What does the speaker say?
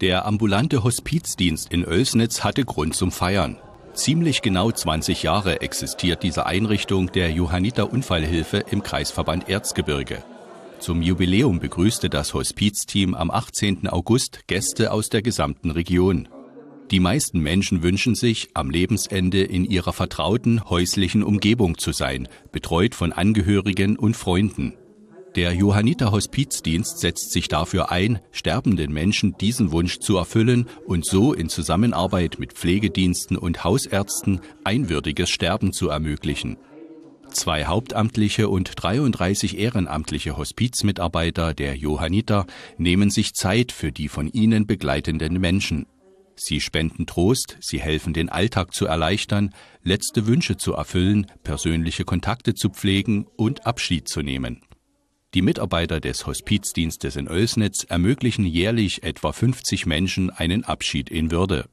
Der ambulante Hospizdienst in Oelsnitz hatte Grund zum Feiern. Ziemlich genau 20 Jahre existiert diese Einrichtung der Johanniter Unfallhilfe im Kreisverband Erzgebirge. Zum Jubiläum begrüßte das Hospizteam am 18. August Gäste aus der gesamten Region. Die meisten Menschen wünschen sich, am Lebensende in ihrer vertrauten häuslichen Umgebung zu sein, betreut von Angehörigen und Freunden. Der Johanniter Hospizdienst setzt sich dafür ein, sterbenden Menschen diesen Wunsch zu erfüllen und so in Zusammenarbeit mit Pflegediensten und Hausärzten ein würdiges Sterben zu ermöglichen. Zwei hauptamtliche und 33 ehrenamtliche Hospizmitarbeiter der Johanniter nehmen sich Zeit für die von ihnen begleitenden Menschen. Sie spenden Trost, sie helfen den Alltag zu erleichtern, letzte Wünsche zu erfüllen, persönliche Kontakte zu pflegen und Abschied zu nehmen. Die Mitarbeiter des Hospizdienstes in Oelsnitz ermöglichen jährlich etwa 50 Menschen einen Abschied in Würde.